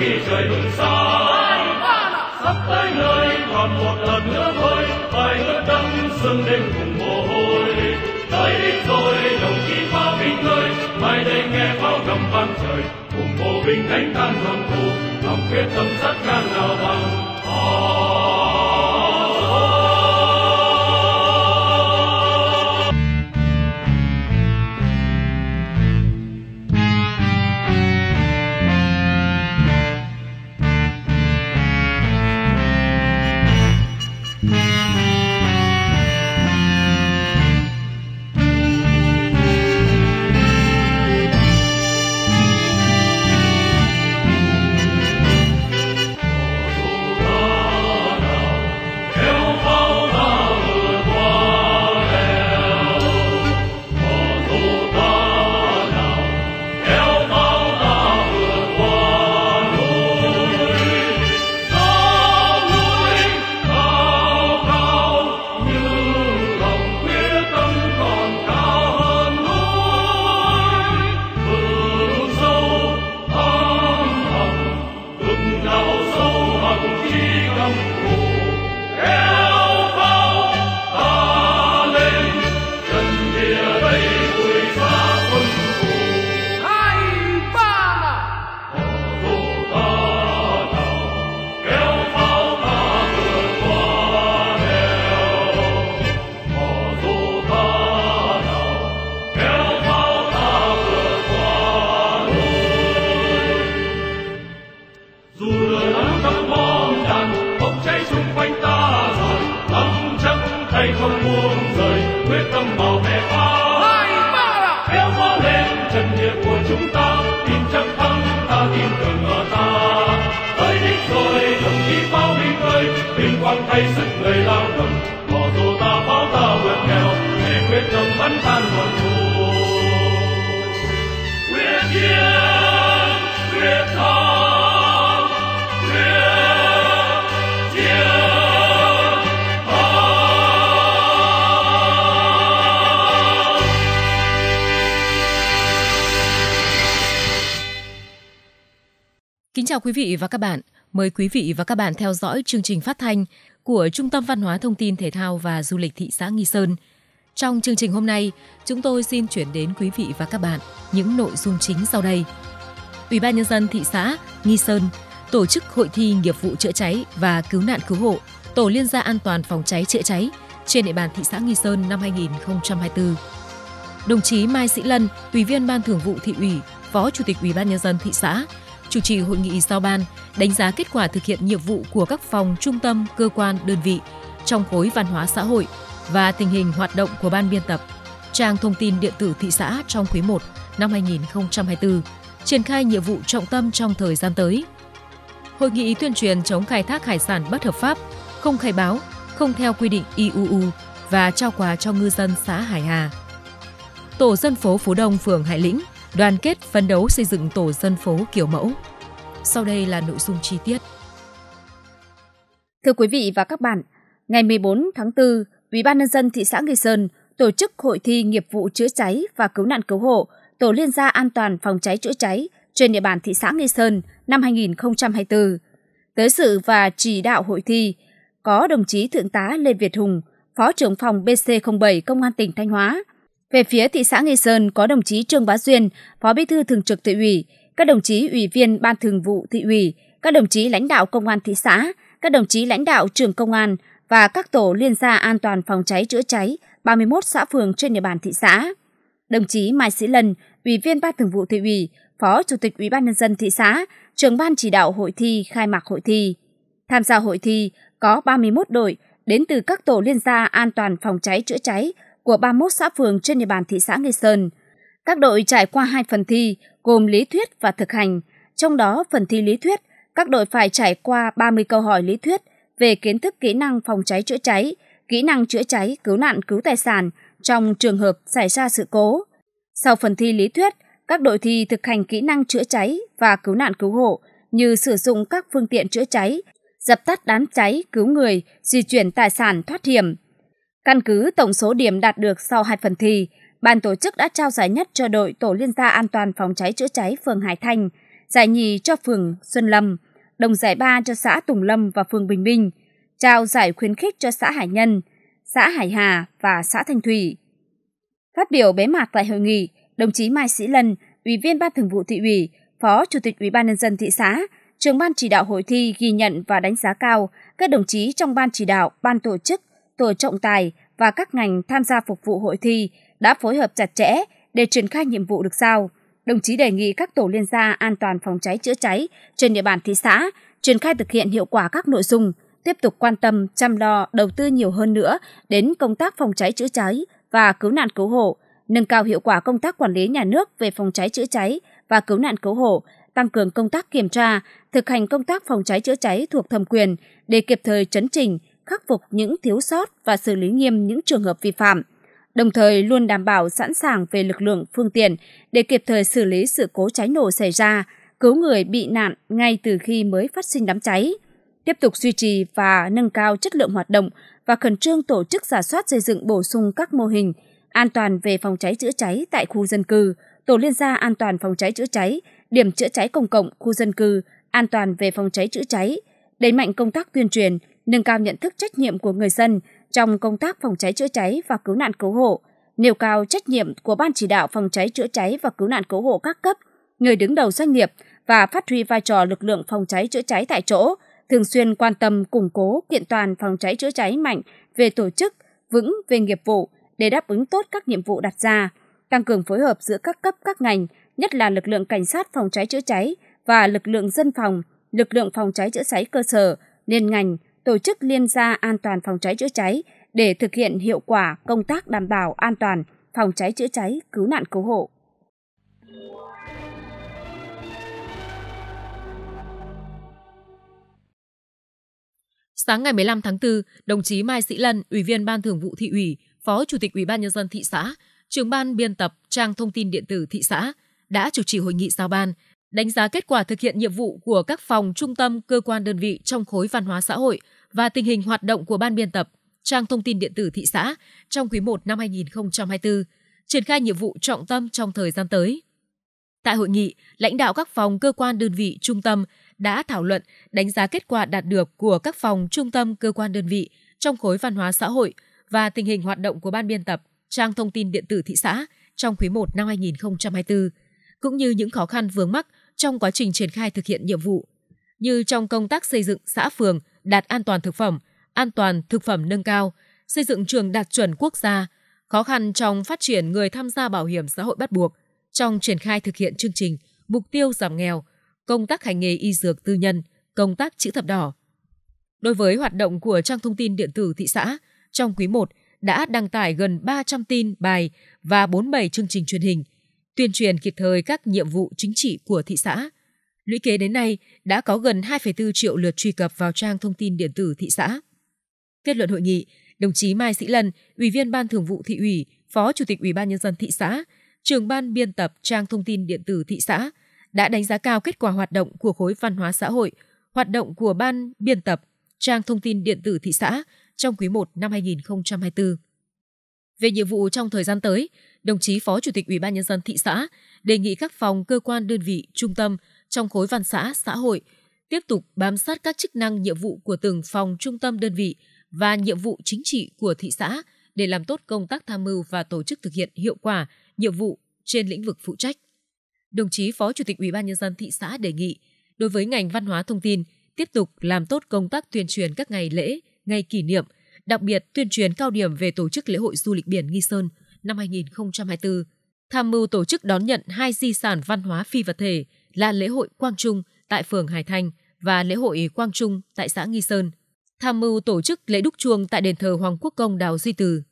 Khi trời bừng sáng sắp tới nơi còn một lần nữa thôi phải ướt đẫm sương đêm cùng mồ hôi tới đích rồi đồng chí pháo binh ơi mai đây nghe pháo gầm vang trời cùng bộ binh đánh tan hầm thù lòng quyết tâm sắt gan nào bằng oh. 太棒了！theo gió lên trần của chúng ta tin chắc thắng ta tin tưởng ta tới đích rồi đồng chí bao mình ơi vinh quang thay sức người lao động bỏ dù ta báo ta vượt nghèo để quyết tâm bắn tan chào quý vị và các bạn. Mời quý vị và các bạn theo dõi chương trình phát thanh của Trung tâm Văn hóa Thông tin Thể thao và Du lịch thị xã Nghi Sơn. Trong chương trình hôm nay, chúng tôi xin chuyển đến quý vị và các bạn những nội dung chính sau đây. Ủy ban nhân dân thị xã Nghi Sơn tổ chức hội thi nghiệp vụ chữa cháy và cứu nạn cứu hộ, tổ liên gia an toàn phòng cháy chữa cháy trên địa bàn thị xã Nghi Sơn năm 2024. Đồng chí Mai Sĩ Lân, Ủy viên Ban Thường vụ Thị ủy, Phó Chủ tịch Ủy ban nhân dân thị xã chủ trì hội nghị giao ban, đánh giá kết quả thực hiện nhiệm vụ của các phòng, trung tâm, cơ quan, đơn vị trong khối văn hóa xã hội và tình hình hoạt động của ban biên tập trang thông tin điện tử thị xã trong quý 1 năm 2024, triển khai nhiệm vụ trọng tâm trong thời gian tới. Hội nghị tuyên truyền chống khai thác hải sản bất hợp pháp, không khai báo, không theo quy định IUU và trao quà cho ngư dân xã Hải Hà. Tổ dân phố Phú Đông, phường Hải Lĩnh đoàn kết phấn đấu xây dựng tổ dân phố kiểu mẫu. Sau đây là nội dung chi tiết. Thưa quý vị và các bạn, ngày 14 tháng 4, Ủy ban nhân dân thị xã Nghi Sơn tổ chức hội thi nghiệp vụ chữa cháy và cứu nạn cứu hộ, tổ liên gia an toàn phòng cháy chữa cháy trên địa bàn thị xã Nghi Sơn năm 2024. Tới sự và chỉ đạo hội thi có đồng chí Thượng tá Lê Việt Hùng, Phó trưởng phòng BC07 Công an tỉnh Thanh Hóa, về phía thị xã Nghi Sơn có đồng chí Trương Bá Duyên, Phó Bí thư Thường trực Thị ủy, các đồng chí ủy viên Ban Thường vụ Thị ủy, các đồng chí lãnh đạo công an thị xã, các đồng chí lãnh đạo trường công an và các tổ liên gia an toàn phòng cháy chữa cháy 31 xã phường trên địa bàn thị xã. Đồng chí Mai Sĩ Lân, Ủy viên Ban Thường vụ Thị ủy, Phó Chủ tịch Ủy ban nhân dân thị xã, trưởng ban chỉ đạo hội thi khai mạc hội thi. Tham gia hội thi có 31 đội đến từ các tổ liên gia an toàn phòng cháy chữa cháy của 31 xã phường trên địa bàn thị xã Nghi Sơn. Các đội trải qua hai phần thi gồm lý thuyết và thực hành. Trong đó, phần thi lý thuyết, các đội phải trải qua 30 câu hỏi lý thuyết về kiến thức kỹ năng phòng cháy chữa cháy, kỹ năng chữa cháy, cứu nạn cứu tài sản trong trường hợp xảy ra sự cố. Sau phần thi lý thuyết, các đội thi thực hành kỹ năng chữa cháy và cứu nạn cứu hộ như sử dụng các phương tiện chữa cháy, dập tắt đám cháy, cứu người, di chuyển tài sản thoát hiểm. Căn cứ tổng số điểm đạt được sau hai phần thi, ban tổ chức đã trao giải nhất cho đội Tổ liên gia an toàn phòng cháy chữa cháy phường Hải Thành, giải nhì cho phường Xuân Lâm, đồng giải ba cho xã Tùng Lâm và phường Bình Minh, trao giải khuyến khích cho xã Hải Nhân, xã Hải Hà và xã Thanh Thủy. Phát biểu bế mạc tại hội nghị, đồng chí Mai Sĩ Lân, Ủy viên Ban Thường vụ thị ủy, Phó Chủ tịch Ủy ban nhân dân thị xã, trưởng ban chỉ đạo hội thi ghi nhận và đánh giá cao các đồng chí trong ban chỉ đạo, ban tổ chức tổ trọng tài và các ngành tham gia phục vụ hội thi đã phối hợp chặt chẽ để triển khai nhiệm vụ được sao. Đồng chí đề nghị các tổ liên gia an toàn phòng cháy chữa cháy trên địa bàn thị xã triển khai thực hiện hiệu quả các nội dung, tiếp tục quan tâm, chăm lo, đầu tư nhiều hơn nữa đến công tác phòng cháy chữa cháy và cứu nạn cứu hộ, nâng cao hiệu quả công tác quản lý nhà nước về phòng cháy chữa cháy và cứu nạn cứu hộ, tăng cường công tác kiểm tra, thực hành công tác phòng cháy chữa cháy thuộc thẩm quyền để kịp thời chấn chỉnh, khắc phục những thiếu sót và xử lý nghiêm những trường hợp vi phạm, đồng thời luôn đảm bảo sẵn sàng về lực lượng, phương tiện để kịp thời xử lý sự cố cháy nổ xảy ra, cứu người bị nạn ngay từ khi mới phát sinh đám cháy, tiếp tục duy trì và nâng cao chất lượng hoạt động và khẩn trương tổ chức giả soát xây dựng bổ sung các mô hình an toàn về phòng cháy chữa cháy tại khu dân cư, tổ liên gia an toàn phòng cháy chữa cháy, điểm chữa cháy công cộng khu dân cư, an toàn về phòng cháy chữa cháy, đẩy mạnh công tác tuyên truyền, nâng cao nhận thức trách nhiệm của người dân trong công tác phòng cháy chữa cháy và cứu nạn cứu hộ, nêu cao trách nhiệm của Ban chỉ đạo phòng cháy chữa cháy và cứu nạn cứu hộ các cấp, người đứng đầu doanh nghiệp và phát huy vai trò lực lượng phòng cháy chữa cháy tại chỗ, thường xuyên quan tâm củng cố kiện toàn phòng cháy chữa cháy mạnh về tổ chức, vững về nghiệp vụ để đáp ứng tốt các nhiệm vụ đặt ra, tăng cường phối hợp giữa các cấp các ngành, nhất là lực lượng cảnh sát phòng cháy chữa cháy và lực lượng dân phòng, lực lượng phòng cháy chữa cháy cơ sở, liên ngành tổ chức liên gia an toàn phòng cháy chữa cháy để thực hiện hiệu quả công tác đảm bảo an toàn phòng cháy chữa cháy, cứu nạn cứu hộ. Sáng ngày 15 tháng 4, đồng chí Mai Sĩ Lân, Ủy viên Ban Thường vụ Thị ủy, Phó Chủ tịch Ủy ban nhân dân thị xã, trưởng ban biên tập trang thông tin điện tử thị xã đã chủ trì hội nghị giao ban đánh giá kết quả thực hiện nhiệm vụ của các phòng, trung tâm, cơ quan đơn vị trong khối văn hóa xã hội và tình hình hoạt động của ban biên tập, trang thông tin điện tử thị xã trong quý 1 năm 2024, triển khai nhiệm vụ trọng tâm trong thời gian tới. Tại hội nghị, lãnh đạo các phòng, cơ quan đơn vị, trung tâm đã thảo luận, đánh giá kết quả đạt được của các phòng, trung tâm, cơ quan đơn vị trong khối văn hóa xã hội và tình hình hoạt động của ban biên tập, trang thông tin điện tử thị xã trong quý 1 năm 2024, cũng như những khó khăn vướng mắc trong quá trình triển khai thực hiện nhiệm vụ, như trong công tác xây dựng xã phường đạt an toàn thực phẩm, an toàn thực phẩm nâng cao, xây dựng trường đạt chuẩn quốc gia, khó khăn trong phát triển người tham gia bảo hiểm xã hội bắt buộc, trong triển khai thực hiện chương trình, mục tiêu giảm nghèo, công tác hành nghề y dược tư nhân, công tác chữ thập đỏ. Đối với hoạt động của trang thông tin điện tử thị xã, trong quý 1 đã đăng tải gần 300 tin, bài và 47 chương trình truyền hình, tuyên truyền kịp thời các nhiệm vụ chính trị của thị xã. Lũy kế đến nay đã có gần 2,4 triệu lượt truy cập vào trang thông tin điện tử thị xã. Kết luận hội nghị, đồng chí Mai Sĩ Lân, Ủy viên Ban Thường vụ Thị ủy, Phó Chủ tịch Ủy ban Nhân dân thị xã, trưởng ban biên tập trang thông tin điện tử thị xã, đã đánh giá cao kết quả hoạt động của khối văn hóa xã hội, hoạt động của ban biên tập trang thông tin điện tử thị xã trong quý 1 năm 2024. Về nhiệm vụ trong thời gian tới, đồng chí Phó Chủ tịch Ủy ban nhân dân thị xã đề nghị các phòng, cơ quan, đơn vị, trung tâm trong khối văn xã, xã hội tiếp tục bám sát các chức năng, nhiệm vụ của từng phòng, trung tâm, đơn vị và nhiệm vụ chính trị của thị xã để làm tốt công tác tham mưu và tổ chức thực hiện hiệu quả nhiệm vụ trên lĩnh vực phụ trách. Đồng chí Phó Chủ tịch Ủy ban nhân dân thị xã đề nghị đối với ngành văn hóa thông tin tiếp tục làm tốt công tác tuyên truyền các ngày lễ, ngày kỷ niệm, đặc biệt tuyên truyền cao điểm về tổ chức lễ hội du lịch biển Nghi Sơn năm 2024, tham mưu tổ chức đón nhận hai di sản văn hóa phi vật thể là lễ hội Quang Trung tại phường Hải Thành và lễ hội Quang Trung tại xã Nghi Sơn, tham mưu tổ chức lễ đúc chuông tại đền thờ Hoàng Quốc Công Đào Duy Từ.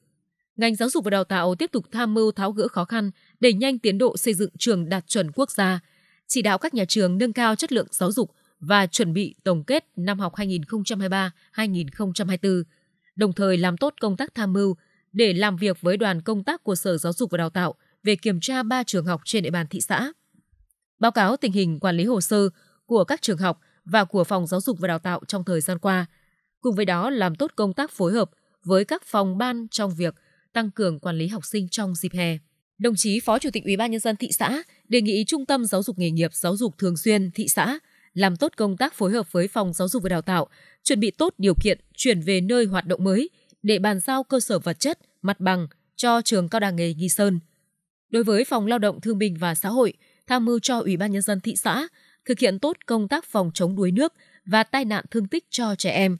Ngành giáo dục và đào tạo tiếp tục tham mưu tháo gỡ khó khăn, đẩy nhanh tiến độ xây dựng trường đạt chuẩn quốc gia, chỉ đạo các nhà trường nâng cao chất lượng giáo dục và chuẩn bị tổng kết năm học 2023-2024, đồng thời làm tốt công tác tham mưu, để làm việc với đoàn công tác của Sở Giáo dục và Đào tạo về kiểm tra 3 trường học trên địa bàn thị xã. Báo cáo tình hình quản lý hồ sơ của các trường học và của Phòng Giáo dục và Đào tạo trong thời gian qua, cùng với đó làm tốt công tác phối hợp với các phòng ban trong việc tăng cường quản lý học sinh trong dịp hè. Đồng chí Phó Chủ tịch Ủy ban nhân dân thị xã đề nghị Trung tâm Giáo dục nghề nghiệp Giáo dục thường xuyên thị xã làm tốt công tác phối hợp với Phòng Giáo dục và Đào tạo, chuẩn bị tốt điều kiện chuyển về nơi hoạt động mới – để bàn giao cơ sở vật chất, mặt bằng cho trường cao đẳng nghề Nghi Sơn. Đối với Phòng Lao động Thương binh và Xã hội, tham mưu cho Ủy ban Nhân dân thị xã thực hiện tốt công tác phòng chống đuối nước và tai nạn thương tích cho trẻ em,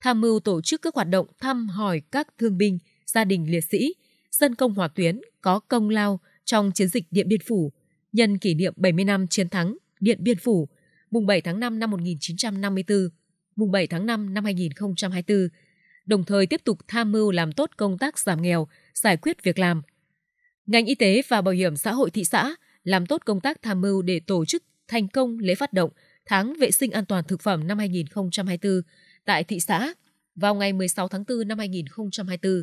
tham mưu tổ chức các hoạt động thăm hỏi các thương binh, gia đình liệt sĩ, dân công hỏa tuyến có công lao trong chiến dịch Điện Biên Phủ nhân kỷ niệm 70 năm chiến thắng Điện Biên Phủ mùng 7 tháng 5 năm 1954, mùng 7 tháng 5 năm 2024 đồng thời tiếp tục tham mưu làm tốt công tác giảm nghèo, giải quyết việc làm. Ngành y tế và bảo hiểm xã hội thị xã làm tốt công tác tham mưu để tổ chức thành công lễ phát động tháng vệ sinh an toàn thực phẩm năm 2024 tại thị xã vào ngày 16 tháng 4 năm 2024,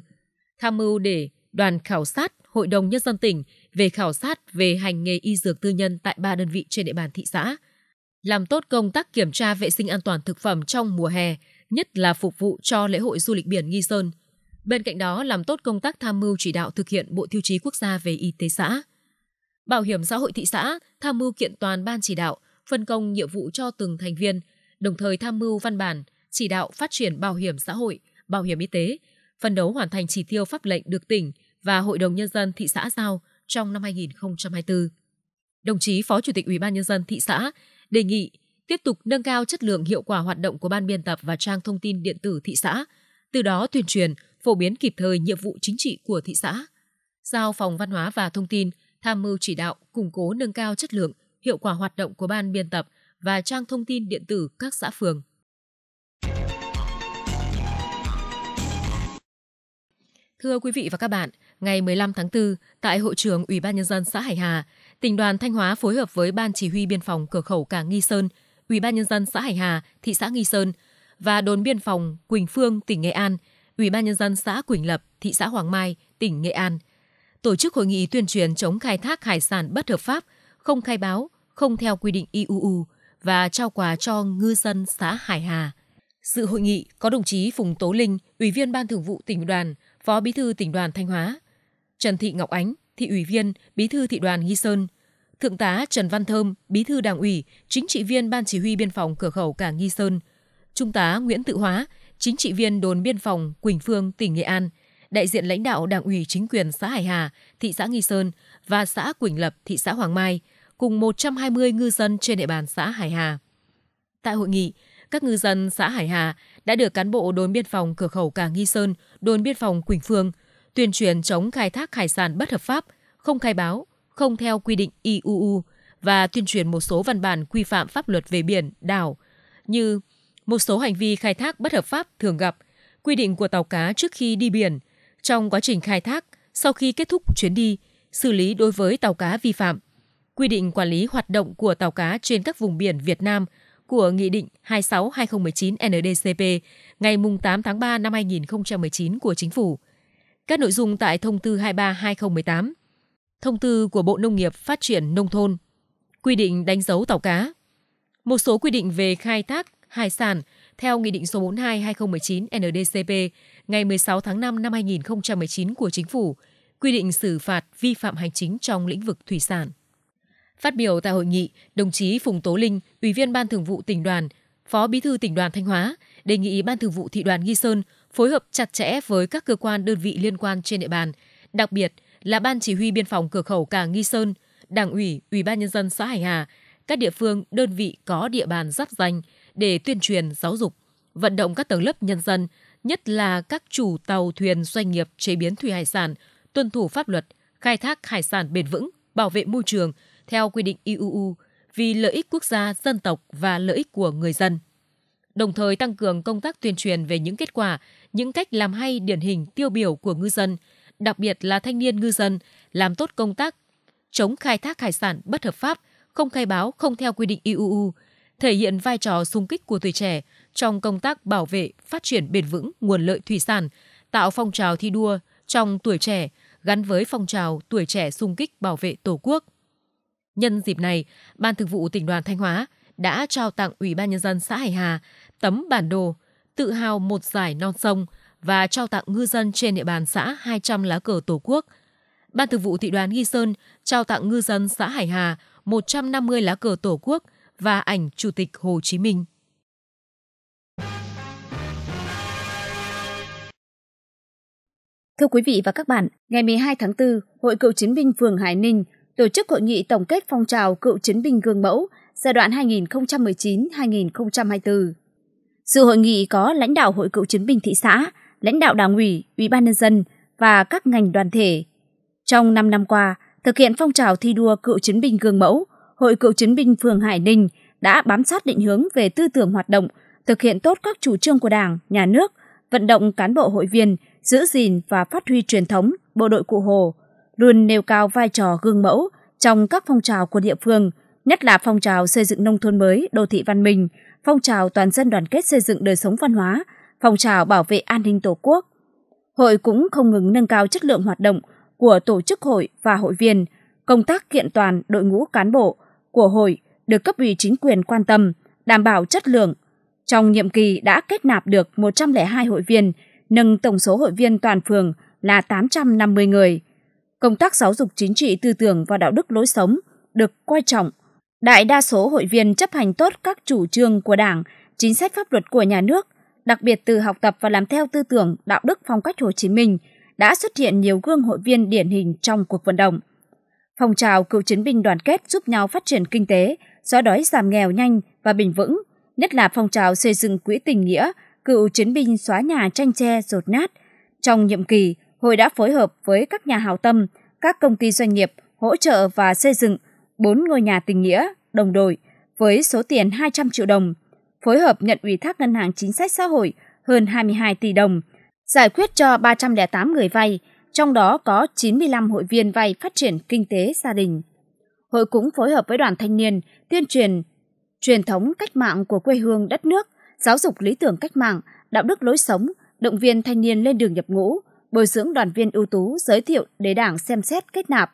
tham mưu để đoàn khảo sát Hội đồng Nhân dân tỉnh về khảo sát về hành nghề y dược tư nhân tại ba đơn vị trên địa bàn thị xã, làm tốt công tác kiểm tra vệ sinh an toàn thực phẩm trong mùa hè, nhất là phục vụ cho lễ hội du lịch biển Nghi Sơn. Bên cạnh đó, làm tốt công tác tham mưu chỉ đạo thực hiện Bộ Tiêu chí Quốc gia về Y tế xã. Bảo hiểm xã hội thị xã tham mưu kiện toàn ban chỉ đạo, phân công nhiệm vụ cho từng thành viên, đồng thời tham mưu văn bản, chỉ đạo phát triển bảo hiểm xã hội, bảo hiểm y tế, phân đấu hoàn thành chỉ tiêu pháp lệnh được tỉnh và Hội đồng Nhân dân thị xã giao trong năm 2024. Đồng chí Phó Chủ tịch Ủy ban Nhân dân thị xã đề nghị tiếp tục nâng cao chất lượng hiệu quả hoạt động của ban biên tập và trang thông tin điện tử thị xã, từ đó tuyên truyền, phổ biến kịp thời nhiệm vụ chính trị của thị xã. Giao phòng văn hóa và thông tin tham mưu chỉ đạo củng cố nâng cao chất lượng, hiệu quả hoạt động của ban biên tập và trang thông tin điện tử các xã phường. Thưa quý vị và các bạn, ngày 15 tháng 4, tại hội trường Ủy ban nhân dân xã Hải Hà, tỉnh đoàn Thanh Hóa phối hợp với Ban chỉ huy biên phòng cửa khẩu cảng Nghi Sơn Ủy ban nhân dân xã Hải Hà, thị xã Nghi Sơn và đồn biên phòng Quỳnh Phương, tỉnh Nghệ An, Ủy ban nhân dân xã Quỳnh Lập, thị xã Hoàng Mai, tỉnh Nghệ An tổ chức hội nghị tuyên truyền chống khai thác hải sản bất hợp pháp, không khai báo, không theo quy định IUU và trao quà cho ngư dân xã Hải Hà. Sự hội nghị có đồng chí Phùng Tố Linh, Ủy viên Ban Thường vụ tỉnh đoàn, Phó Bí thư tỉnh đoàn Thanh Hóa, Trần Thị Ngọc Ánh, thị ủy viên, Bí thư thị đoàn Nghi Sơn, Thượng tá Trần Văn Thơm, Bí thư Đảng ủy, chính trị viên Ban chỉ huy biên phòng cửa khẩu cảng Nghi Sơn, Trung tá Nguyễn Tự Hóa, chính trị viên đồn biên phòng Quỳnh Phương, tỉnh Nghệ An, đại diện lãnh đạo Đảng ủy chính quyền xã Hải Hà, thị xã Nghi Sơn và xã Quỳnh Lập, thị xã Hoàng Mai, cùng 120 ngư dân trên địa bàn xã Hải Hà. Tại hội nghị, các ngư dân xã Hải Hà đã được cán bộ đồn biên phòng cửa khẩu cảng Nghi Sơn, đồn biên phòng Quỳnh Phương tuyên truyền chống khai thác hải sản bất hợp pháp, không khai báo, không theo quy định IUU và tuyên truyền một số văn bản quy phạm pháp luật về biển, đảo, như một số hành vi khai thác bất hợp pháp thường gặp, quy định của tàu cá trước khi đi biển, trong quá trình khai thác, sau khi kết thúc chuyến đi, xử lý đối với tàu cá vi phạm, quy định quản lý hoạt động của tàu cá trên các vùng biển Việt Nam của Nghị định 26-2019 NDCP ngày 8 tháng 3 năm 2019 của Chính phủ. Các nội dung tại Thông tư 23-2018 thông tư của Bộ Nông nghiệp Phát triển Nông thôn, quy định đánh dấu tàu cá, một số quy định về khai thác, hải sản theo Nghị định số 42-2019 NDCP ngày 16 tháng 5 năm 2019 của Chính phủ, quy định xử phạt vi phạm hành chính trong lĩnh vực thủy sản. Phát biểu tại hội nghị, đồng chí Phùng Tố Linh, Ủy viên Ban Thường vụ tỉnh đoàn, Phó Bí thư tỉnh đoàn Thanh Hóa, đề nghị Ban Thường vụ thị đoàn Nghi Sơn phối hợp chặt chẽ với các cơ quan đơn vị liên quan trên địa bàn, đặc biệt là Ban Chỉ huy Biên phòng Cửa khẩu Cảng Nghi Sơn, Đảng ủy, Ủy ban Nhân dân xã Hải Hà, các địa phương, đơn vị có địa bàn giáp danh để tuyên truyền, giáo dục, vận động các tầng lớp nhân dân, nhất là các chủ tàu thuyền doanh nghiệp chế biến thủy hải sản, tuân thủ pháp luật, khai thác hải sản bền vững, bảo vệ môi trường theo quy định IUU vì lợi ích quốc gia, dân tộc và lợi ích của người dân. Đồng thời tăng cường công tác tuyên truyền về những kết quả, những cách làm hay điển hình tiêu biểu của ngư dân – đặc biệt là thanh niên ngư dân, làm tốt công tác chống khai thác hải sản bất hợp pháp, không khai báo, không theo quy định IUU, thể hiện vai trò sung kích của tuổi trẻ trong công tác bảo vệ, phát triển bền vững nguồn lợi thủy sản, tạo phong trào thi đua trong tuổi trẻ gắn với phong trào tuổi trẻ sung kích bảo vệ Tổ quốc. Nhân dịp này, Ban Thường vụ tỉnh đoàn Thanh Hóa đã trao tặng Ủy ban nhân dân xã Hải Hà tấm bản đồ tự hào một giải non sông – và trao tặng ngư dân trên địa bàn xã 200 lá cờ Tổ quốc. Ban thực vụ Thị đoàn Nghi Sơn trao tặng ngư dân xã Hải Hà 150 lá cờ Tổ quốc và ảnh Chủ tịch Hồ Chí Minh. Thưa quý vị và các bạn, ngày 12 tháng 4, Hội Cựu chiến binh phường Hải Ninh tổ chức hội nghị tổng kết phong trào cựu chiến binh gương mẫu giai đoạn 2019-2024. Dự hội nghị có lãnh đạo Hội Cựu chiến binh thị xã, lãnh đạo đảng ủy, ủy ban nhân dân và các ngành đoàn thể. Trong 5 năm qua, thực hiện phong trào thi đua cựu chiến binh gương mẫu, Hội Cựu chiến binh phường Hải Ninh đã bám sát định hướng về tư tưởng hoạt động, thực hiện tốt các chủ trương của Đảng, Nhà nước, vận động cán bộ hội viên giữ gìn và phát huy truyền thống bộ đội cụ Hồ, luôn nêu cao vai trò gương mẫu trong các phong trào của địa phương, nhất là phong trào xây dựng nông thôn mới, đô thị văn minh, phong trào toàn dân đoàn kết xây dựng đời sống văn hóa, phong trào bảo vệ an ninh Tổ quốc. Hội cũng không ngừng nâng cao chất lượng hoạt động của tổ chức hội và hội viên, công tác kiện toàn đội ngũ cán bộ của hội được cấp ủy chính quyền quan tâm, đảm bảo chất lượng. Trong nhiệm kỳ đã kết nạp được 102 hội viên, nâng tổng số hội viên toàn phường là 850 người. Công tác giáo dục chính trị tư tưởng và đạo đức lối sống được coi trọng. Đại đa số hội viên chấp hành tốt các chủ trương của Đảng, chính sách pháp luật của nhà nước đặc biệt từ học tập và làm theo tư tưởng đạo đức phong cách Hồ Chí Minh, đã xuất hiện nhiều gương hội viên điển hình trong cuộc vận động. Phong trào cựu chiến binh đoàn kết giúp nhau phát triển kinh tế, xóa đói giảm nghèo nhanh và bền vững, nhất là phong trào xây dựng quỹ tình nghĩa, cựu chiến binh xóa nhà tranh tre rột nát. Trong nhiệm kỳ, hội đã phối hợp với các nhà hào tâm, các công ty doanh nghiệp hỗ trợ và xây dựng 4 ngôi nhà tình nghĩa, đồng đội với số tiền 200 triệu đồng phối hợp nhận ủy thác Ngân hàng Chính sách Xã hội hơn 22 tỷ đồng, giải quyết cho 308 người vay, trong đó có 95 hội viên vay phát triển kinh tế gia đình. Hội cũng phối hợp với đoàn thanh niên tuyên truyền truyền thống cách mạng của quê hương đất nước, giáo dục lý tưởng cách mạng, đạo đức lối sống, động viên thanh niên lên đường nhập ngũ, bồi dưỡng đoàn viên ưu tú giới thiệu để đảng xem xét kết nạp.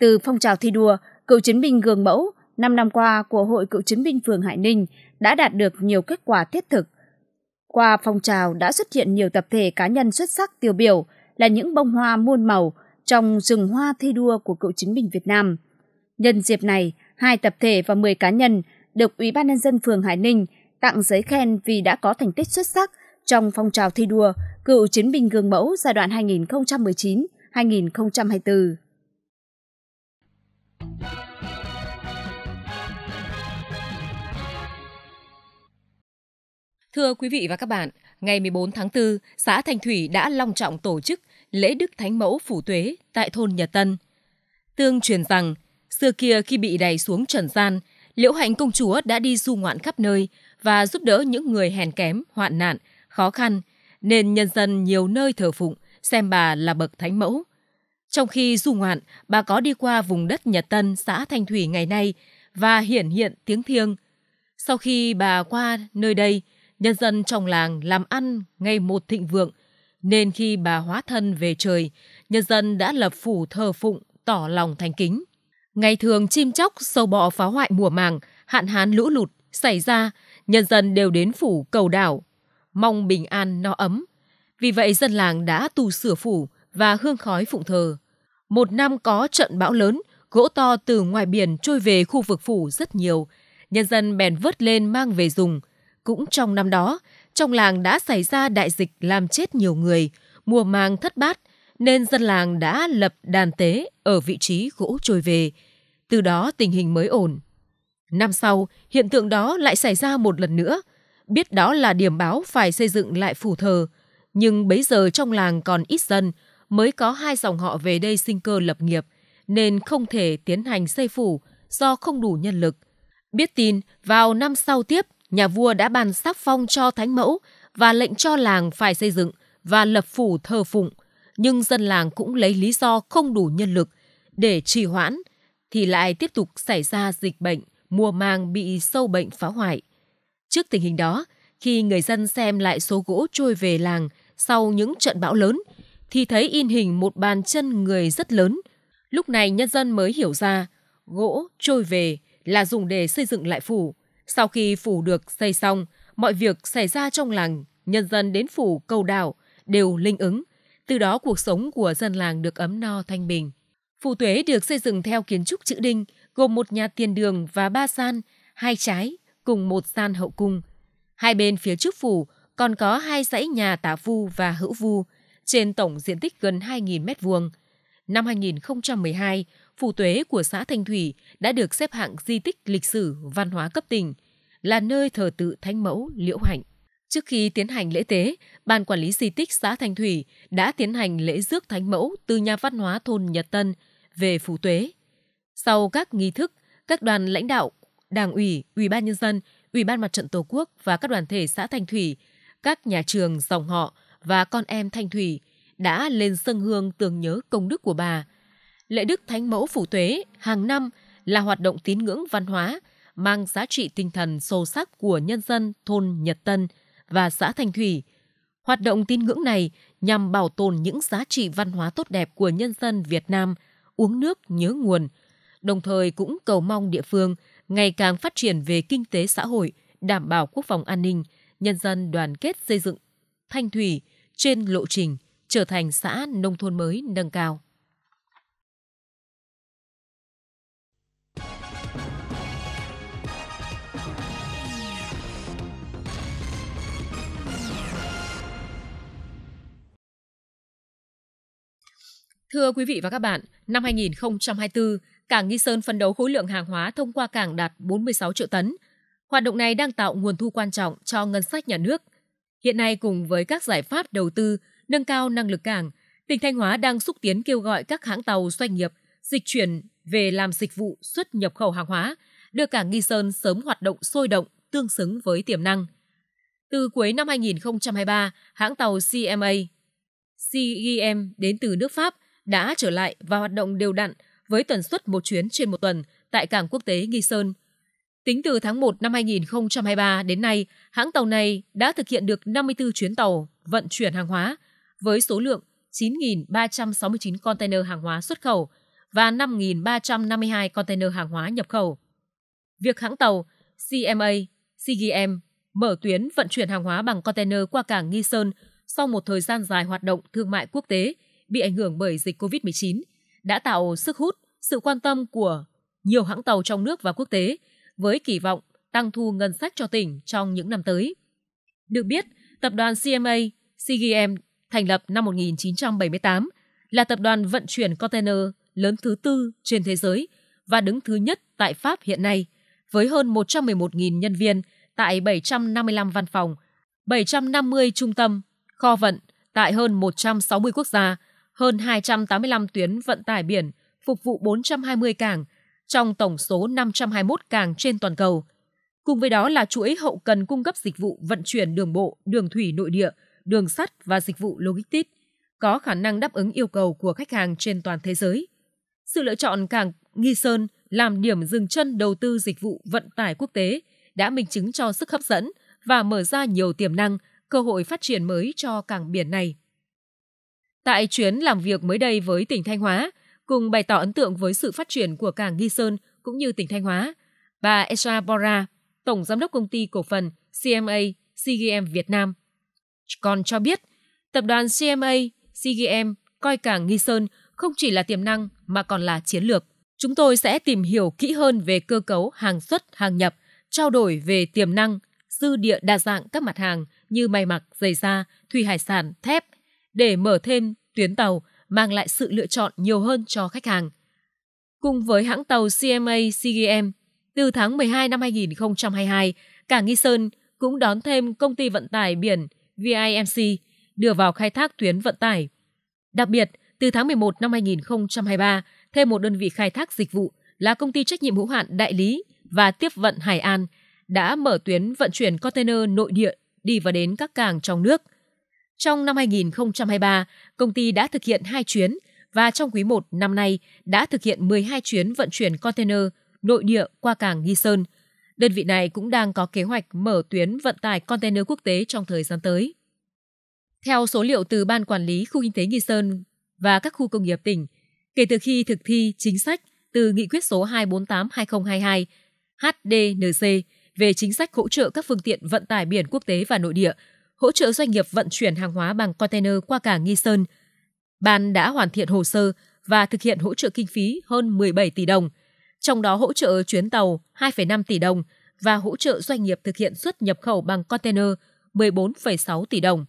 Từ phong trào thi đua, cựu chiến binh gương mẫu, 5 năm qua của Hội Cựu chiến binh phường Hải Ninh đã đạt được nhiều kết quả thiết thực. Qua phong trào đã xuất hiện nhiều tập thể cá nhân xuất sắc tiêu biểu là những bông hoa muôn màu trong rừng hoa thi đua của cựu chiến binh Việt Nam. Nhân dịp này, hai tập thể và 10 cá nhân được Ủy ban nhân dân phường Hải Ninh tặng giấy khen vì đã có thành tích xuất sắc trong phong trào thi đua cựu chiến binh gương mẫu giai đoạn 2019-2024. Thưa quý vị và các bạn, ngày 14 tháng 4, xã Thanh Thủy đã long trọng tổ chức lễ Đức Thánh Mẫu Phủ Tuế tại thôn Nhật Tân. Tương truyền rằng, xưa kia khi bị đày xuống trần gian, Liễu Hạnh công chúa đã đi du ngoạn khắp nơi và giúp đỡ những người hèn kém, hoạn nạn, khó khăn, nên nhân dân nhiều nơi thờ phụng, xem bà là bậc thánh mẫu. Trong khi du ngoạn, bà có đi qua vùng đất Nhật Tân, xã Thanh Thủy ngày nay và hiển hiện tiếng thiêng. Sau khi bà qua nơi đây, nhân dân trong làng làm ăn ngày một thịnh vượng, nên khi bà hóa thân về trời, nhân dân đã lập phủ thờ phụng, tỏ lòng thành kính. Ngày thường chim chóc, sâu bọ phá hoại mùa màng, hạn hán lũ lụt xảy ra, nhân dân đều đến phủ cầu đảo, mong bình an no ấm. Vì vậy dân làng đã tu sửa phủ và hương khói phụng thờ. Một năm có trận bão lớn, gỗ to từ ngoài biển trôi về khu vực phủ rất nhiều, nhân dân bèn vớt lên mang về dùng – cũng trong năm đó, trong làng đã xảy ra đại dịch làm chết nhiều người, mùa màng thất bát, nên dân làng đã lập đàn tế ở vị trí gỗ trôi về. Từ đó tình hình mới ổn. Năm sau, hiện tượng đó lại xảy ra một lần nữa. Biết đó là điểm báo phải xây dựng lại phủ thờ, nhưng bấy giờ trong làng còn ít dân, mới có hai dòng họ về đây sinh cơ lập nghiệp, nên không thể tiến hành xây phủ do không đủ nhân lực. Biết tin, vào năm sau tiếp, nhà vua đã ban sắc phong cho thánh mẫu và lệnh cho làng phải xây dựng và lập phủ thờ phụng, nhưng dân làng cũng lấy lý do không đủ nhân lực để trì hoãn, thì lại tiếp tục xảy ra dịch bệnh, mùa màng bị sâu bệnh phá hoại. Trước tình hình đó, khi người dân xem lại số gỗ trôi về làng sau những trận bão lớn, thì thấy in hình một bàn chân người rất lớn. Lúc này nhân dân mới hiểu ra, gỗ trôi về là dùng để xây dựng lại phủ, sau khi phủ được xây xong, mọi việc xảy ra trong làng, nhân dân đến phủ cầu đảo đều linh ứng, từ đó cuộc sống của dân làng được ấm no thanh bình. Phủ Tuế được xây dựng theo kiến trúc chữ đinh, gồm một nhà tiền đường và ba san, hai trái cùng một san hậu cung. Hai bên phía trước phủ còn có hai dãy nhà tả vu và hữu vu, trên tổng diện tích gần 2.000 m vuông. Năm 2012, Phủ Tuế của xã Thanh Thủy đã được xếp hạng di tích lịch sử văn hóa cấp tỉnh, là nơi thờ tự Thánh Mẫu Liễu Hạnh. Trước khi tiến hành lễ tế, Ban Quản lý Di tích xã Thanh Thủy đã tiến hành lễ rước Thánh Mẫu từ nhà văn hóa thôn Nhật Tân về Phủ Tuế. Sau các nghi thức, các đoàn lãnh đạo, Đảng ủy, Ủy ban Nhân dân, Ủy ban Mặt trận Tổ quốc và các đoàn thể xã Thanh Thủy, các nhà trường, dòng họ và con em Thanh Thủy đã lên sân hương tưởng nhớ công đức của bà – lễ đức thánh mẫu phủ tuế hàng năm là hoạt động tín ngưỡng văn hóa mang giá trị tinh thần sâu sắc của nhân dân thôn Nhật Tân và xã Thanh Thủy. Hoạt động tín ngưỡng này nhằm bảo tồn những giá trị văn hóa tốt đẹp của nhân dân Việt Nam, uống nước nhớ nguồn, đồng thời cũng cầu mong địa phương ngày càng phát triển về kinh tế xã hội, đảm bảo quốc phòng an ninh, nhân dân đoàn kết xây dựng Thanh Thủy trên lộ trình trở thành xã nông thôn mới nâng cao. Thưa quý vị và các bạn, năm 2024, cảng Nghi Sơn phấn đấu khối lượng hàng hóa thông qua cảng đạt 46 triệu tấn. Hoạt động này đang tạo nguồn thu quan trọng cho ngân sách nhà nước. Hiện nay cùng với các giải pháp đầu tư, nâng cao năng lực cảng, tỉnh Thanh Hóa đang xúc tiến kêu gọi các hãng tàu doanh nghiệp dịch chuyển về làm dịch vụ xuất nhập khẩu hàng hóa, đưa cảng Nghi Sơn sớm hoạt động sôi động, tương xứng với tiềm năng. Từ cuối năm 2023, hãng tàu CMA CGM e đến từ nước Pháp – đã trở lại và hoạt động đều đặn với tần suất một chuyến trên một tuần tại cảng quốc tế Nghi Sơn. Tính từ tháng 1 năm 2023 đến nay, hãng tàu này đã thực hiện được 54 chuyến tàu vận chuyển hàng hóa với số lượng 9.369 container hàng hóa xuất khẩu và 5.352 container hàng hóa nhập khẩu. Việc hãng tàu CMA, CGM mở tuyến vận chuyển hàng hóa bằng container qua cảng Nghi Sơn sau một thời gian dài hoạt động thương mại quốc tế – bị ảnh hưởng bởi dịch COVID-19 đã tạo sức hút, sự quan tâm của nhiều hãng tàu trong nước và quốc tế với kỳ vọng tăng thu ngân sách cho tỉnh trong những năm tới. Được biết, tập đoàn CMA CGM thành lập năm 1978 là tập đoàn vận chuyển container lớn thứ tư trên thế giới và đứng thứ nhất tại Pháp hiện nay với hơn 111.000 nhân viên tại 755 văn phòng, 750 trung tâm, kho vận tại hơn 160 quốc gia hơn 285 tuyến vận tải biển, phục vụ 420 cảng, trong tổng số 521 cảng trên toàn cầu. Cùng với đó là chuỗi hậu cần cung cấp dịch vụ vận chuyển đường bộ, đường thủy nội địa, đường sắt và dịch vụ logistics, có khả năng đáp ứng yêu cầu của khách hàng trên toàn thế giới. Sự lựa chọn cảng Nghi Sơn làm điểm dừng chân đầu tư dịch vụ vận tải quốc tế đã minh chứng cho sức hấp dẫn và mở ra nhiều tiềm năng, cơ hội phát triển mới cho cảng biển này. Tại chuyến làm việc mới đây với tỉnh Thanh Hóa, cùng bày tỏ ấn tượng với sự phát triển của cảng Nghi Sơn cũng như tỉnh Thanh Hóa, bà Esra Bora, Tổng Giám đốc Công ty Cổ phần CMA CGM Việt Nam, còn cho biết tập đoàn CMA CGM coi cảng Nghi Sơn không chỉ là tiềm năng mà còn là chiến lược. Chúng tôi sẽ tìm hiểu kỹ hơn về cơ cấu hàng xuất, hàng nhập, trao đổi về tiềm năng, dư địa đa dạng các mặt hàng như may mặc, giày da, thủy hải sản, thép – để mở thêm tuyến tàu mang lại sự lựa chọn nhiều hơn cho khách hàng. Cùng với hãng tàu CMA CGM, từ tháng 12 năm 2022, cảng Nghi Sơn cũng đón thêm công ty vận tải biển VIMC đưa vào khai thác tuyến vận tải. Đặc biệt, từ tháng 11 năm 2023, thêm một đơn vị khai thác dịch vụ là công ty trách nhiệm hữu hạn đại lý và tiếp vận Hải An đã mở tuyến vận chuyển container nội địa đi và đến các cảng trong nước – trong năm 2023, công ty đã thực hiện 2 chuyến và trong quý 1 năm nay đã thực hiện 12 chuyến vận chuyển container nội địa qua cảng Nghi Sơn. Đơn vị này cũng đang có kế hoạch mở tuyến vận tải container quốc tế trong thời gian tới. Theo số liệu từ Ban Quản lý Khu Kinh tế Nghi Sơn và các khu công nghiệp tỉnh, kể từ khi thực thi chính sách từ Nghị quyết số 248-2022 HDNC về chính sách hỗ trợ các phương tiện vận tải biển quốc tế và nội địa hỗ trợ doanh nghiệp vận chuyển hàng hóa bằng container qua cảng Nghi Sơn. Ban đã hoàn thiện hồ sơ và thực hiện hỗ trợ kinh phí hơn 17 tỷ đồng, trong đó hỗ trợ chuyến tàu 2,5 tỷ đồng và hỗ trợ doanh nghiệp thực hiện xuất nhập khẩu bằng container 14,6 tỷ đồng.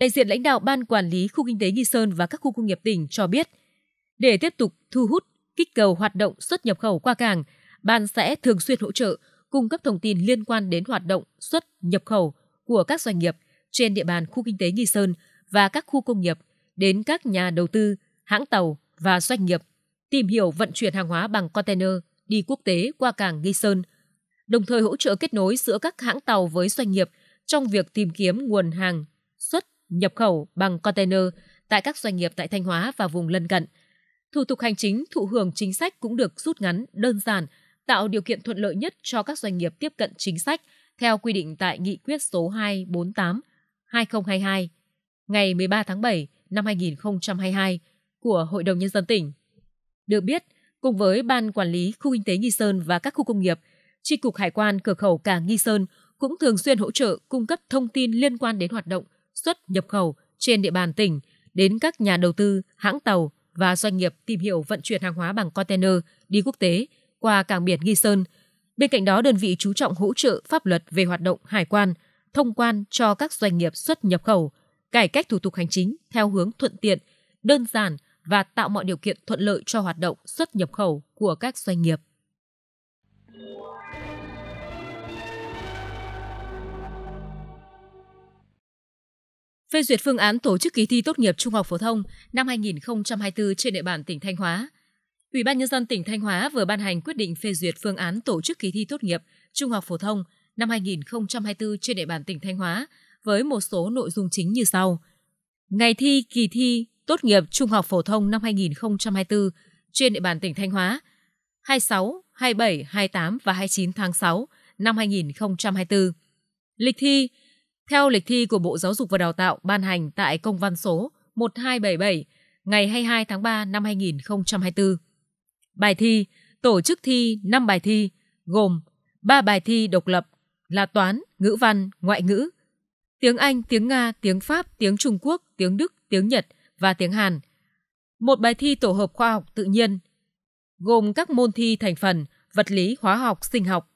Đại diện lãnh đạo Ban Quản lý Khu Kinh tế Nghi Sơn và các khu công nghiệp tỉnh cho biết, để tiếp tục thu hút, kích cầu hoạt động xuất nhập khẩu qua cảng, Ban sẽ thường xuyên hỗ trợ, cung cấp thông tin liên quan đến hoạt động xuất nhập khẩu của các doanh nghiệp trên địa bàn khu kinh tế Nghi Sơn và các khu công nghiệp đến các nhà đầu tư, hãng tàu và doanh nghiệp tìm hiểu vận chuyển hàng hóa bằng container đi quốc tế qua cảng Nghi Sơn, đồng thời hỗ trợ kết nối giữa các hãng tàu với doanh nghiệp trong việc tìm kiếm nguồn hàng xuất nhập khẩu bằng container tại các doanh nghiệp tại Thanh Hóa và vùng lân cận. Thủ tục hành chính thụ hưởng chính sách cũng được rút ngắn, đơn giản, tạo điều kiện thuận lợi nhất cho các doanh nghiệp tiếp cận chính sách – theo quy định tại Nghị quyết số 248-2022 ngày 13 tháng 7 năm 2022 của Hội đồng Nhân dân tỉnh. Được biết, cùng với Ban Quản lý Khu Kinh tế Nghi Sơn và các khu công nghiệp, Tri Cục Hải quan Cửa khẩu Cảng Nghi Sơn cũng thường xuyên hỗ trợ cung cấp thông tin liên quan đến hoạt động xuất nhập khẩu trên địa bàn tỉnh đến các nhà đầu tư, hãng tàu và doanh nghiệp tìm hiểu vận chuyển hàng hóa bằng container đi quốc tế qua cảng biển Nghi Sơn – Bên cạnh đó, đơn vị chú trọng hỗ trợ pháp luật về hoạt động hải quan, thông quan cho các doanh nghiệp xuất nhập khẩu, cải cách thủ tục hành chính theo hướng thuận tiện, đơn giản và tạo mọi điều kiện thuận lợi cho hoạt động xuất nhập khẩu của các doanh nghiệp. Phê duyệt phương án tổ chức kỳ thi tốt nghiệp trung học phổ thông năm 2024 trên địa bàn tỉnh Thanh Hóa – Ủy ban nhân dân tỉnh Thanh Hóa vừa ban hành quyết định phê duyệt phương án tổ chức kỳ thi tốt nghiệp trung học phổ thông năm 2024 trên địa bàn tỉnh Thanh Hóa với một số nội dung chính như sau. Ngày thi kỳ thi tốt nghiệp trung học phổ thông năm 2024 trên địa bàn tỉnh Thanh Hóa 26, 27, 28 và 29 tháng 6 năm 2024. Lịch thi theo lịch thi của Bộ Giáo dục và Đào tạo ban hành tại công văn số 1277 ngày 22 tháng 3 năm 2024 bài thi, tổ chức thi 5 bài thi, gồm 3 bài thi độc lập là toán, ngữ văn, ngoại ngữ, tiếng Anh, tiếng Nga, tiếng Pháp, tiếng Trung Quốc, tiếng Đức, tiếng Nhật và tiếng Hàn. Một bài thi tổ hợp khoa học tự nhiên, gồm các môn thi thành phần vật lý, hóa học, sinh học.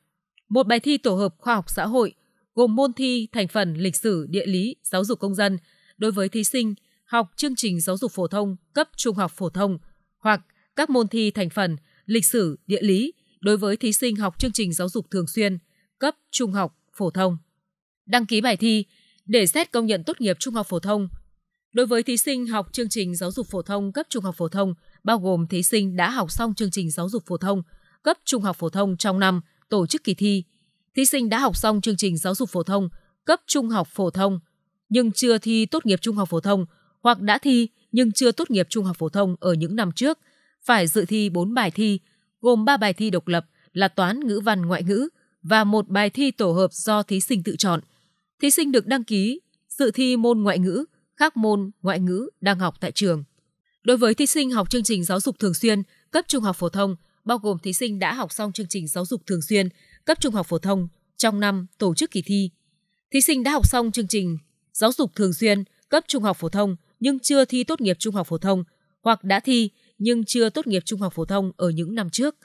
Một bài thi tổ hợp khoa học xã hội, gồm môn thi thành phần lịch sử, địa lý, giáo dục công dân đối với thí sinh học chương trình giáo dục phổ thông cấp trung học phổ thông hoặc các môn thi thành phần lịch sử, địa lý đối với thí sinh học chương trình giáo dục thường xuyên cấp trung học phổ thông. Đăng ký bài thi để xét công nhận tốt nghiệp trung học phổ thông. Đối với thí sinh học chương trình giáo dục phổ thông cấp trung học phổ thông, bao gồm thí sinh đã học xong chương trình giáo dục phổ thông cấp trung học phổ thông trong năm tổ chức kỳ thi, thí sinh đã học xong chương trình giáo dục phổ thông cấp trung học phổ thông nhưng chưa thi tốt nghiệp trung học phổ thông hoặc đã thi nhưng chưa tốt nghiệp trung học phổ thông ở những năm trước – phải dự thi 4 bài thi, gồm 3 bài thi độc lập là toán, ngữ văn, ngoại ngữ và một bài thi tổ hợp do thí sinh tự chọn. Thí sinh được đăng ký dự thi môn ngoại ngữ, khác môn ngoại ngữ đang học tại trường. Đối với thí sinh học chương trình giáo dục thường xuyên cấp trung học phổ thông, bao gồm thí sinh đã học xong chương trình giáo dục thường xuyên cấp trung học phổ thông trong năm tổ chức kỳ thi. Thí sinh đã học xong chương trình giáo dục thường xuyên cấp trung học phổ thông nhưng chưa thi tốt nghiệp trung học phổ thông hoặc đã thi nhưng chưa tốt nghiệp trung học phổ thông ở những năm trước.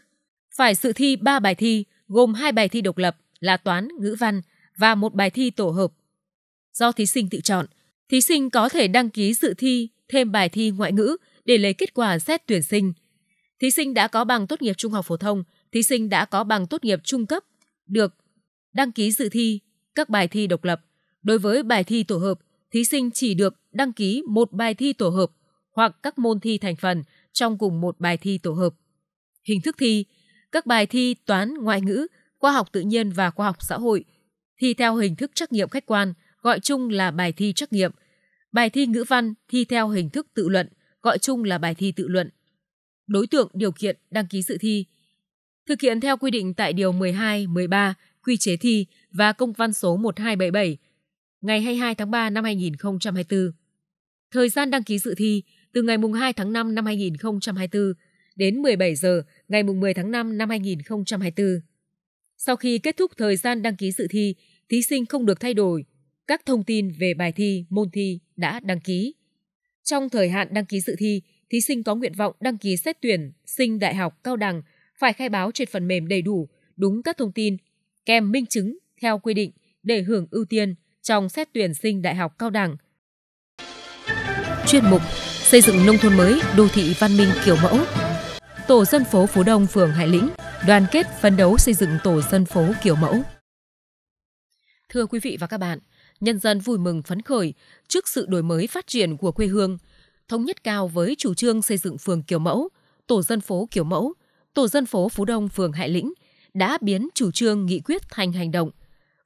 Phải sự thi 3 bài thi, gồm hai bài thi độc lập là toán, ngữ văn và một bài thi tổ hợp. Do thí sinh tự chọn, thí sinh có thể đăng ký dự thi thêm bài thi ngoại ngữ để lấy kết quả xét tuyển sinh. Thí sinh đã có bằng tốt nghiệp trung học phổ thông, thí sinh đã có bằng tốt nghiệp trung cấp, được đăng ký dự thi các bài thi độc lập. Đối với bài thi tổ hợp, thí sinh chỉ được đăng ký một bài thi tổ hợp hoặc các môn thi thành phần trong cùng một bài thi tổ hợp. Hình thức thi, các bài thi toán, ngoại ngữ, khoa học tự nhiên và khoa học xã hội thi theo hình thức trắc nghiệm khách quan, gọi chung là bài thi trắc nghiệm. Bài thi ngữ văn thi theo hình thức tự luận, gọi chung là bài thi tự luận. Đối tượng điều kiện đăng ký dự thi thực hiện theo quy định tại Điều 12, 13 Quy chế thi và Công văn số 1277 ngày 22 tháng 3 năm 2024. Thời gian đăng ký dự thi từ ngày 2 tháng 5 năm 2024 đến 17 giờ ngày 10 tháng 5 năm 2024. Sau khi kết thúc thời gian đăng ký dự thi, thí sinh không được thay đổi các thông tin về bài thi, môn thi đã đăng ký. Trong thời hạn đăng ký dự thi, thí sinh có nguyện vọng đăng ký xét tuyển sinh đại học cao đẳng phải khai báo trên phần mềm đầy đủ, đúng các thông tin, kèm minh chứng theo quy định để hưởng ưu tiên trong xét tuyển sinh đại học cao đẳng. Chuyên mục xây dựng nông thôn mới, đô thị văn minh kiểu mẫu. Tổ dân phố Phú Đông, phường Hải Lĩnh, đoàn kết phấn đấu xây dựng tổ dân phố kiểu mẫu. Thưa quý vị và các bạn, nhân dân vui mừng phấn khởi trước sự đổi mới phát triển của quê hương, thống nhất cao với chủ trương xây dựng phường kiểu mẫu, tổ dân phố kiểu mẫu, tổ dân phố Phú Đông, phường Hải Lĩnh đã biến chủ trương nghị quyết thành hành động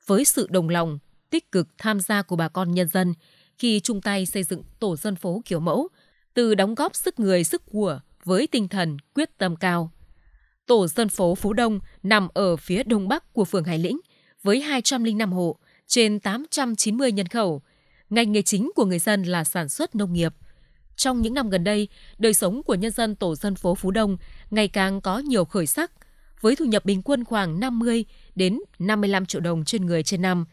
với sự đồng lòng, tích cực tham gia của bà con nhân dân khi chung tay xây dựng tổ dân phố kiểu mẫu – từ đóng góp sức người sức của với tinh thần quyết tâm cao. Tổ dân phố Phú Đông nằm ở phía đông bắc của phường Hải Lĩnh với 205 hộ trên 890 nhân khẩu. Ngành nghề chính của người dân là sản xuất nông nghiệp. Trong những năm gần đây, đời sống của nhân dân tổ dân phố Phú Đông ngày càng có nhiều khởi sắc, với thu nhập bình quân khoảng 50 đến 55 triệu đồng trên người trên năm.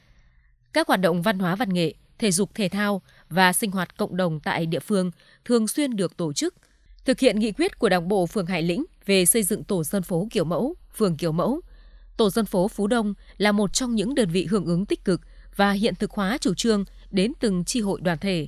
Các hoạt động văn hóa văn nghệ, thể dục thể thao và sinh hoạt cộng đồng tại địa phương thường xuyên được tổ chức. Thực hiện nghị quyết của Đảng bộ phường Hải Lĩnh về xây dựng tổ dân phố kiểu mẫu, phường kiểu mẫu, tổ dân phố Phú Đông là một trong những đơn vị hưởng ứng tích cực và hiện thực hóa chủ trương đến từng chi hội đoàn thể.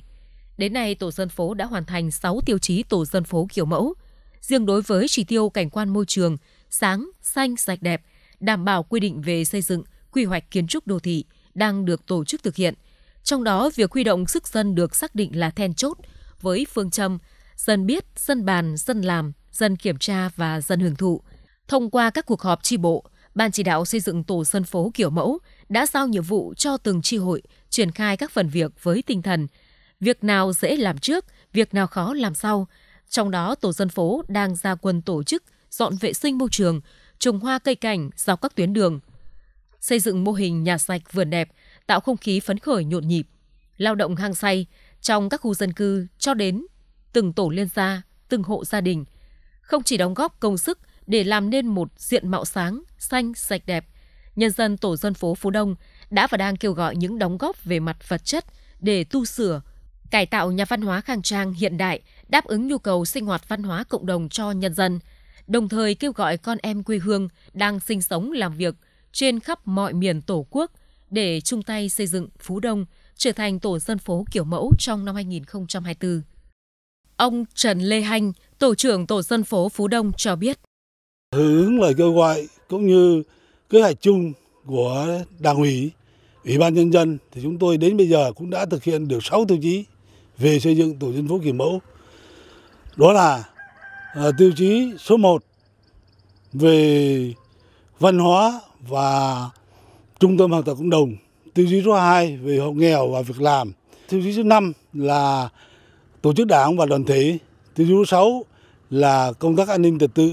Đến nay, tổ dân phố đã hoàn thành 6 tiêu chí tổ dân phố kiểu mẫu. Riêng đối với chỉ tiêu cảnh quan môi trường, sáng, xanh, sạch đẹp, đảm bảo quy định về xây dựng, quy hoạch kiến trúc đô thị đang được tổ chức thực hiện – trong đó, việc huy động sức dân được xác định là then chốt với phương châm dân biết, dân bàn, dân làm, dân kiểm tra và dân hưởng thụ. Thông qua các cuộc họp tri bộ, Ban chỉ đạo xây dựng tổ dân phố kiểu mẫu đã giao nhiệm vụ cho từng tri hội triển khai các phần việc với tinh thần việc nào dễ làm trước, việc nào khó làm sau. Trong đó, tổ dân phố đang ra quân tổ chức dọn vệ sinh môi trường, trồng hoa cây cảnh dọc các tuyến đường. Xây dựng mô hình nhà sạch vườn đẹp tạo không khí phấn khởi nhộn nhịp. Lao động hang say trong các khu dân cư cho đến từng tổ liên gia, từng hộ gia đình, không chỉ đóng góp công sức để làm nên một diện mạo sáng, xanh, sạch đẹp, nhân dân tổ dân phố Phú Đông đã và đang kêu gọi những đóng góp về mặt vật chất để tu sửa, cải tạo nhà văn hóa khang trang hiện đại, đáp ứng nhu cầu sinh hoạt văn hóa cộng đồng cho nhân dân, đồng thời kêu gọi con em quê hương đang sinh sống làm việc trên khắp mọi miền Tổ quốc để chung tay xây dựng Phú Đông trở thành tổ dân phố kiểu mẫu trong năm 2024. Ông Trần Lê Hanh, tổ trưởng tổ dân phố Phú Đông cho biết. Hưởng ứng lời kêu gọi cũng như kế hoạch chung của Đảng ủy, Ủy ban Nhân dân thì chúng tôi đến bây giờ cũng đã thực hiện được 6 tiêu chí về xây dựng tổ dân phố kiểu mẫu. Đó là uh, tiêu chí số 1 về văn hóa và Trung tâm học tập cộng đồng. Tiêu chí số 2 về hộ nghèo và việc làm. Tiêu chí số 5 là tổ chức đảng và đoàn thể. Tiêu chí số 6 là công tác an ninh trật tự.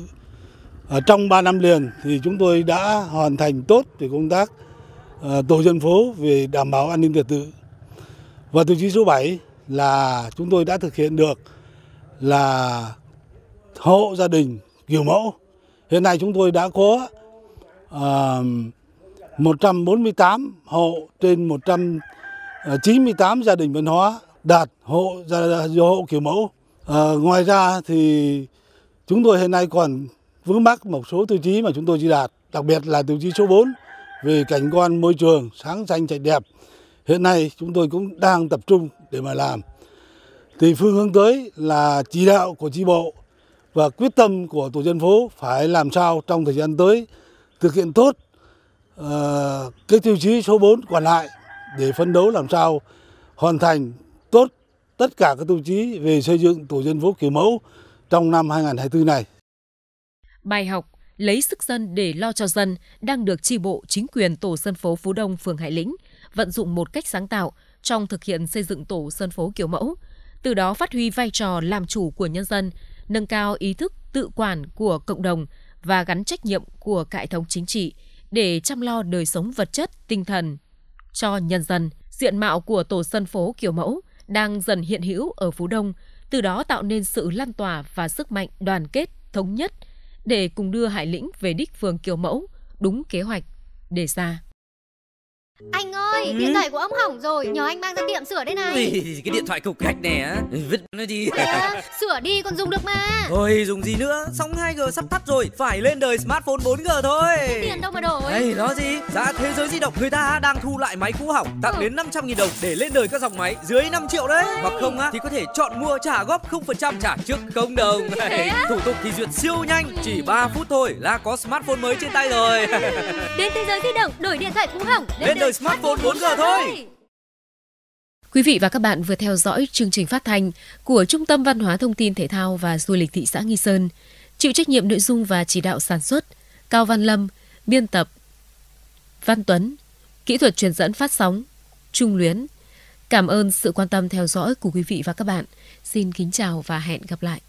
Ở trong 3 năm liền thì chúng tôi đã hoàn thành tốt về công tác ờ, tổ dân phố về đảm bảo an ninh trật tự. Và tiêu chí số 7 là chúng tôi đã thực hiện được là hộ gia đình kiểu mẫu. Hiện nay chúng tôi đã có uh, 148 hộ trên 198 ờ, gia đình văn hóa đạt hộ gia hộ kiểu mẫu. À, ngoài ra thì chúng tôi hiện nay còn vướng mắc một số tiêu chí mà chúng tôi chưa đạt, đặc biệt là tiêu chí số 4 về cảnh quan môi trường sáng xanh sạch đẹp. Hiện nay chúng tôi cũng đang tập trung để mà làm. Thì phương hướng tới là chỉ đạo của chi bộ và quyết tâm của tổ dân phố phải làm sao trong thời gian tới thực hiện tốt Ờ, cái tiêu chí số 4 còn lại để phấn đấu làm sao hoàn thành tốt tất cả các tiêu chí về xây dựng tổ dân phố kiểu mẫu trong năm 2024 này. Bài học lấy sức dân để lo cho dân đang được tri bộ chính quyền tổ dân phố Phú Đông phường Hải Lĩnh vận dụng một cách sáng tạo trong thực hiện xây dựng tổ dân phố kiểu mẫu, từ đó phát huy vai trò làm chủ của nhân dân, nâng cao ý thức tự quản của cộng đồng và gắn trách nhiệm của cả hệ thống chính trị, để chăm lo đời sống vật chất, tinh thần cho nhân dân. Diện mạo của tổ dân phố kiểu mẫu đang dần hiện hữu ở Phú Đông, từ đó tạo nên sự lan tỏa và sức mạnh đoàn kết, thống nhất để cùng đưa Hải Lĩnh về đích phường kiểu mẫu đúng kế hoạch đề ra. Anh ơi, ừ. điện thoại của ông hỏng rồi, nhờ anh mang ra tiệm sửa đây này. Ui, cái điện thoại cục gạch này á, vứt nó đi. À, sửa đi còn dùng được mà. Thôi dùng gì nữa, sóng 2G sắp tắt rồi, phải lên đời smartphone 4G thôi. Cái tiền đâu mà đổi. Hay đó gì, giá thế giới di động người ta đang thu lại máy cũ hỏng, tặng ừ. đến 500 000 đồng để lên đời các dòng máy dưới 5 triệu đấy. Hay. Hoặc không á thì có thể chọn mua trả góp 0% trả trước không đồng. Thủ tục thì duyệt siêu nhanh, chỉ 3 phút thôi là có smartphone mới trên tay rồi. đến thế giới di động đổi điện thoại cũ hỏng lên, lên đời đời smartphone 4G thôi. Quý vị và các bạn vừa theo dõi chương trình phát thanh của Trung tâm Văn hóa Thông tin Thể thao và Du lịch thị xã Nghi Sơn. Chịu trách nhiệm nội dung và chỉ đạo sản xuất Cao Văn Lâm, biên tập Văn Tuấn, kỹ thuật truyền dẫn phát sóng Trung Luyến. Cảm ơn sự quan tâm theo dõi của quý vị và các bạn. Xin kính chào và hẹn gặp lại.